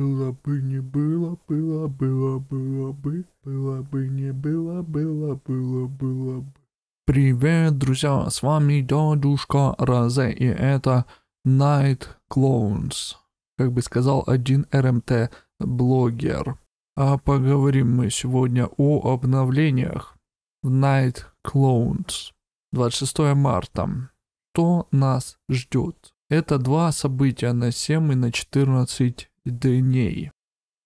Было бы не было, было, было, было бы, было бы не было, было, было, было бы. Привет, друзья, с вами дядюшка Розе, и это Night Clones, как бы сказал один РМТ-блогер. А поговорим мы сегодня о обновлениях в Night Clones 26 марта. Что нас ждет? Это два события на 7 и на 14 дней.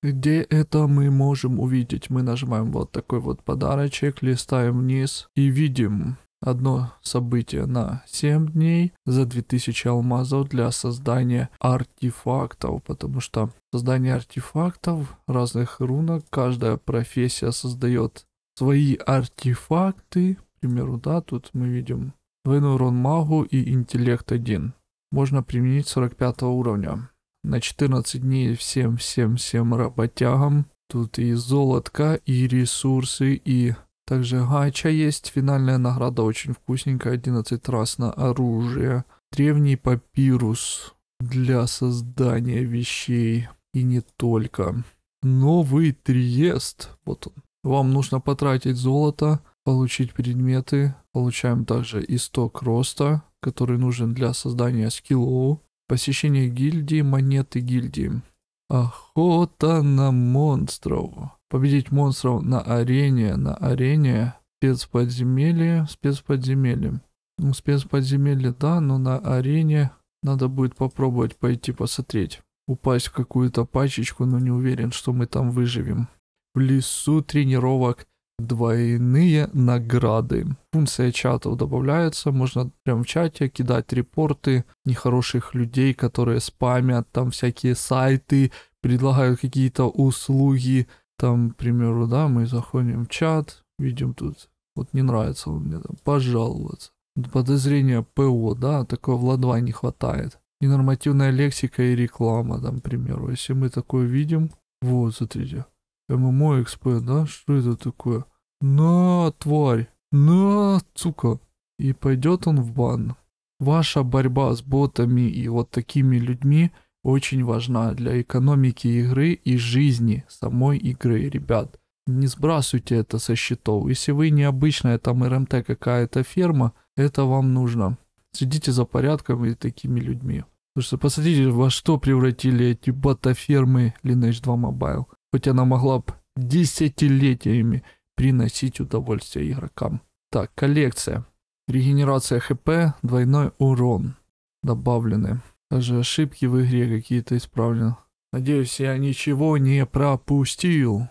Где это мы можем увидеть? Мы нажимаем вот такой вот подарочек, листаем вниз и видим одно событие на 7 дней за 2000 алмазов для создания артефактов, потому что создание артефактов разных рунок, каждая профессия создает свои артефакты, к примеру, да, тут мы видим двойной урон магу и интеллект 1. Можно применить 45 уровня на 14 дней всем-всем-всем работягам. Тут и золотка, и ресурсы, и также гача есть. Финальная награда очень вкусненькая, 11 раз на оружие. Древний папирус для создания вещей и не только. Новый триест, вот он. Вам нужно потратить золото, получить предметы. Получаем также исток роста, который нужен для создания скиллов. Посещение гильдии, монеты гильдии. Охота на монстров. Победить монстров на арене, на арене. Спецподземелье, спецподземелье. Ну, спецподземелье, да, но на арене надо будет попробовать пойти посмотреть. Упасть в какую-то пачечку, но не уверен, что мы там выживем. В лесу тренировок двойные награды. Функция чатов добавляется, можно прям в чате кидать репорты нехороших людей, которые спамят, там всякие сайты, предлагают какие-то услуги. Там, к примеру, да, мы заходим в чат, видим тут, вот не нравится он мне там, пожаловаться. Подозрение ПО, да, такого в не хватает. И нормативная лексика и реклама, там, к примеру. Если мы такое видим, вот, смотрите, ММО эксп, да? Что это такое? На, тварь! На, сука! И пойдет он в бан. Ваша борьба с ботами и вот такими людьми очень важна для экономики игры и жизни самой игры, ребят. Не сбрасывайте это со счетов. Если вы необычная там РМТ какая-то ферма, это вам нужно. Следите за порядком и такими людьми. Потому что посмотрите, во что превратили эти ботафермы Lineage 2 Mobile хоть она могла бы десятилетиями приносить удовольствие игрокам. Так, коллекция. Регенерация хп, двойной урон. Добавлены. Даже ошибки в игре какие-то исправлены. Надеюсь, я ничего не пропустил.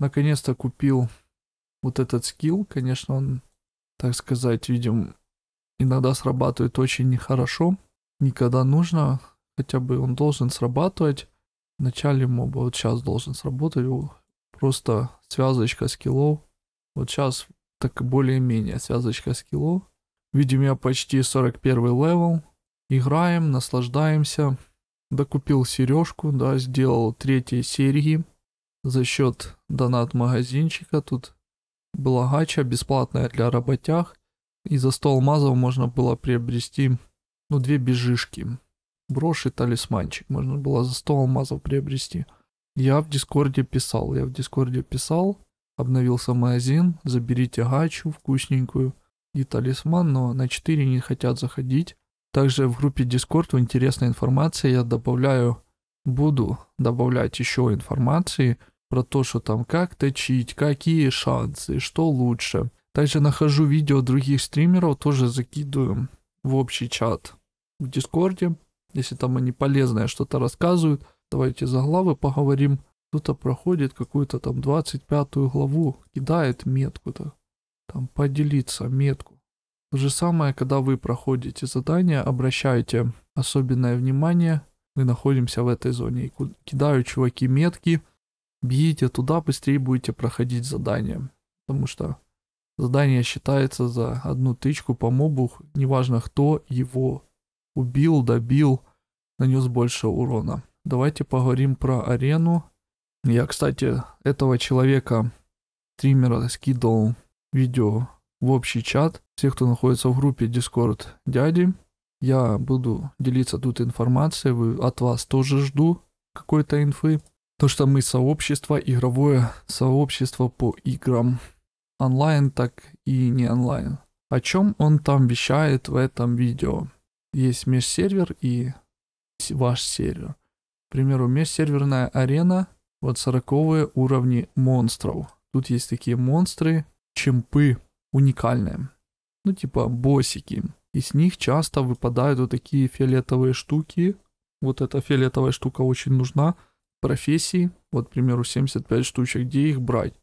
Наконец-то купил вот этот скилл. Конечно, он, так сказать, видим, иногда срабатывает очень нехорошо. Никогда нужно. Хотя бы он должен срабатывать начале моба, вот сейчас должен сработать, просто связочка скиллов. Вот сейчас так более-менее связочка скиллов. Видим я почти 41 левел. Играем, наслаждаемся. Докупил сережку, да, сделал третьи серии за счет донат магазинчика. Тут была гача бесплатная для работяг. И за 100 мазов можно было приобрести, ну, две бежишки брошь и талисманчик. Можно было за 100 алмазов приобрести. Я в Дискорде писал, я в Дискорде писал, обновился магазин, заберите гачу вкусненькую и талисман, но на 4 не хотят заходить. Также в группе дискорд в интересная информация, я добавляю, буду добавлять еще информации про то, что там как точить, какие шансы, что лучше. Также нахожу видео других стримеров, тоже закидываю в общий чат в Дискорде если там они полезное что-то рассказывают. Давайте за главы поговорим. Кто-то проходит какую-то там 25 главу, кидает метку-то. Там поделиться метку. То же самое, когда вы проходите задание, обращайте особенное внимание. Мы находимся в этой зоне. И кидают чуваки метки. Бейте туда, быстрее будете проходить задание. Потому что задание считается за одну тычку по мобу, неважно кто его убил, добил, нанес больше урона. Давайте поговорим про арену. Я, кстати, этого человека, триммера, скидывал видео в общий чат. Все, кто находится в группе Discord дяди, я буду делиться тут информацией. Вы, от вас тоже жду какой-то инфы. То, что мы сообщество, игровое сообщество по играм. Онлайн, так и не онлайн. О чем он там вещает в этом видео? есть межсервер и ваш сервер. К примеру, межсерверная арена, вот 40 уровни монстров. Тут есть такие монстры, чемпы уникальные. Ну, типа боссики. И с них часто выпадают вот такие фиолетовые штуки. Вот эта фиолетовая штука очень нужна. Профессии, вот, к примеру, 75 штучек, где их брать?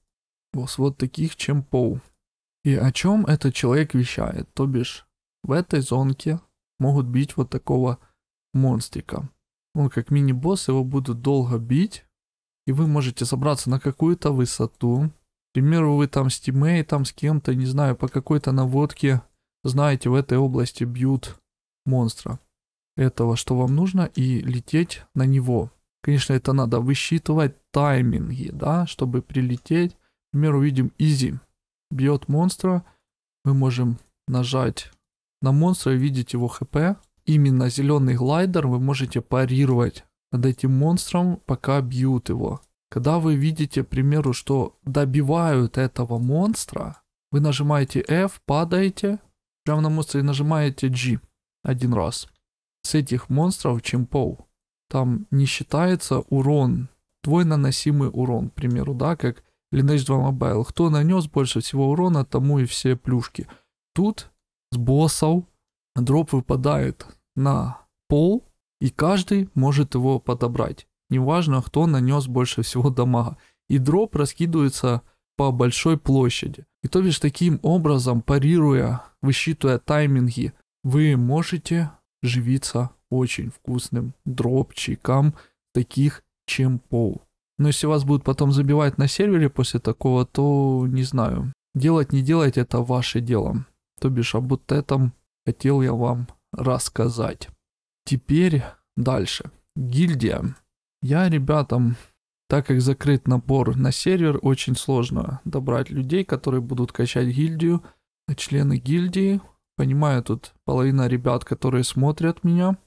Вот, вот таких чемпов. И о чем этот человек вещает? То бишь, в этой зонке могут бить вот такого монстрика. Он как мини-босс, его будут долго бить, и вы можете собраться на какую-то высоту. К примеру, вы там с тиммейтом, с кем-то, не знаю, по какой-то наводке, знаете, в этой области бьют монстра этого, что вам нужно, и лететь на него. Конечно, это надо высчитывать тайминги, да, чтобы прилететь. К примеру, видим Изи бьет монстра, мы можем нажать на монстра видеть его хп. Именно зеленый глайдер вы можете парировать над этим монстром, пока бьют его. Когда вы видите, к примеру, что добивают этого монстра, вы нажимаете F, падаете, прямо на монстра и нажимаете G один раз. С этих монстров чемпоу. Там не считается урон, твой наносимый урон, к примеру, да, как Lineage 2 Mobile. Кто нанес больше всего урона, тому и все плюшки. Тут с боссов дроп выпадает на пол, и каждый может его подобрать. Неважно, кто нанес больше всего дамага. И дроп раскидывается по большой площади. И то бишь таким образом, парируя, высчитывая тайминги, вы можете живиться очень вкусным дропчиком таких, чем пол. Но если вас будут потом забивать на сервере после такого, то не знаю. Делать не делать это ваше дело. То бишь об вот этом хотел я вам рассказать. Теперь дальше. Гильдия. Я ребятам, так как закрыт набор на сервер, очень сложно добрать людей, которые будут качать гильдию. А члены гильдии. Понимаю, тут половина ребят, которые смотрят меня.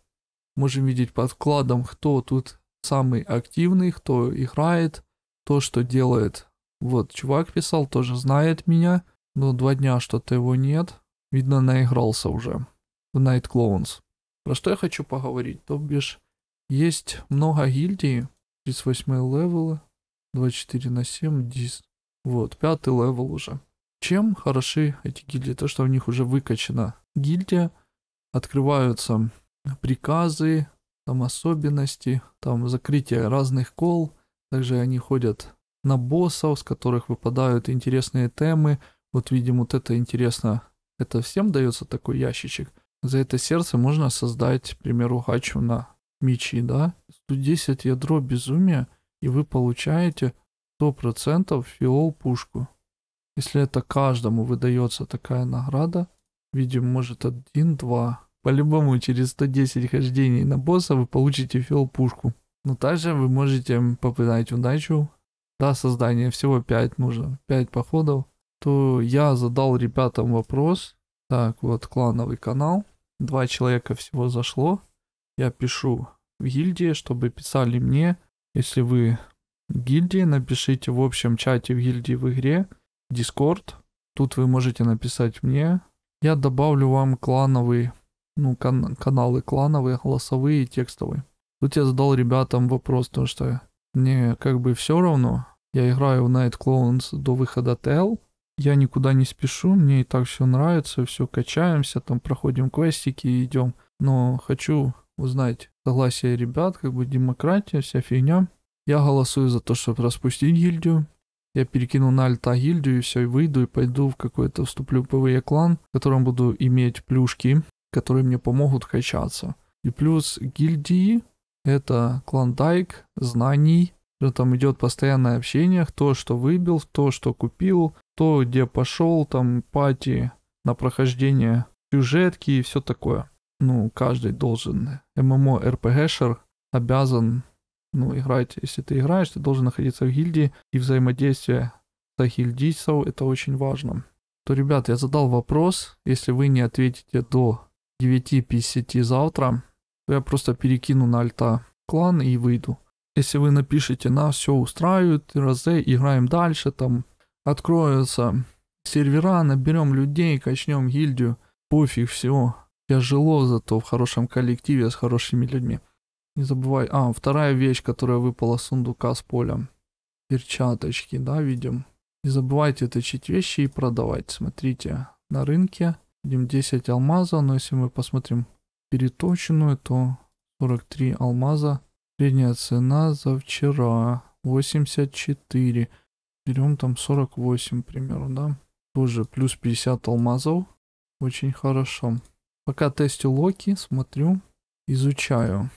Можем видеть под вкладом, кто тут самый активный, кто играет, то, что делает. Вот, чувак писал, тоже знает меня, но два дня что-то его нет. Видно, наигрался уже. В Night Clowns. Про что я хочу поговорить? То бишь, есть много гильдий. 38 левела, 24 на 7, 10. Вот, пятый левел уже. Чем хороши эти гильдии? То, что у них уже выкачана. Гильдия, открываются приказы, там особенности, там закрытие разных кол. Также они ходят на боссов, с которых выпадают интересные темы. Вот, видимо, вот это интересно это всем дается такой ящичек. За это сердце можно создать, к примеру, Хачуна Мичи, да? 110 ядро безумия, и вы получаете 100% фиол пушку. Если это каждому выдается такая награда, видим, может, один-два. По-любому, через 110 хождений на босса вы получите фиол пушку. Но также вы можете попытать удачу. Да, создание всего 5 нужно, 5 походов то я задал ребятам вопрос. Так, вот клановый канал. Два человека всего зашло. Я пишу в гильдии, чтобы писали мне. Если вы гильдии, напишите в общем чате в гильдии в игре. дискорд Тут вы можете написать мне. Я добавлю вам клановые, ну, кан- каналы клановые, голосовые и текстовые. Тут я задал ребятам вопрос, потому что мне как бы все равно. Я играю в Night Clones до выхода TL, я никуда не спешу, мне и так все нравится, все качаемся, там проходим квестики и идем. Но хочу узнать согласие ребят, как бы демократия, вся фигня. Я голосую за то, чтобы распустить гильдию. Я перекину на альта гильдию и все, и выйду, и пойду в какой-то, вступлю в ПВЕ клан, в котором буду иметь плюшки, которые мне помогут качаться. И плюс гильдии — это клан Дайк знаний, там идет постоянное общение, кто что выбил, кто что купил, то, где пошел, там пати на прохождение сюжетки и все такое. Ну, каждый должен. ММО РПГшер обязан ну, играть. Если ты играешь, ты должен находиться в гильдии, и взаимодействие со гильдийцев это очень важно. То, ребят, я задал вопрос. Если вы не ответите до 9.50 завтра, то я просто перекину на альта клан и выйду. Если вы напишите, нас все устраивает, раз э, играем дальше, там откроются сервера, наберем людей, качнем гильдию, пофиг всего. Тяжело зато в хорошем коллективе с хорошими людьми. Не забывай. А, вторая вещь, которая выпала с сундука с поля. Перчаточки, да, видим. Не забывайте точить вещи и продавать. Смотрите, на рынке видим 10 алмаза, но если мы посмотрим переточенную, то 43 алмаза. Средняя цена за вчера 84. Берем там 48, к примеру, да. Тоже плюс 50 алмазов. Очень хорошо. Пока тестю Локи, смотрю, изучаю.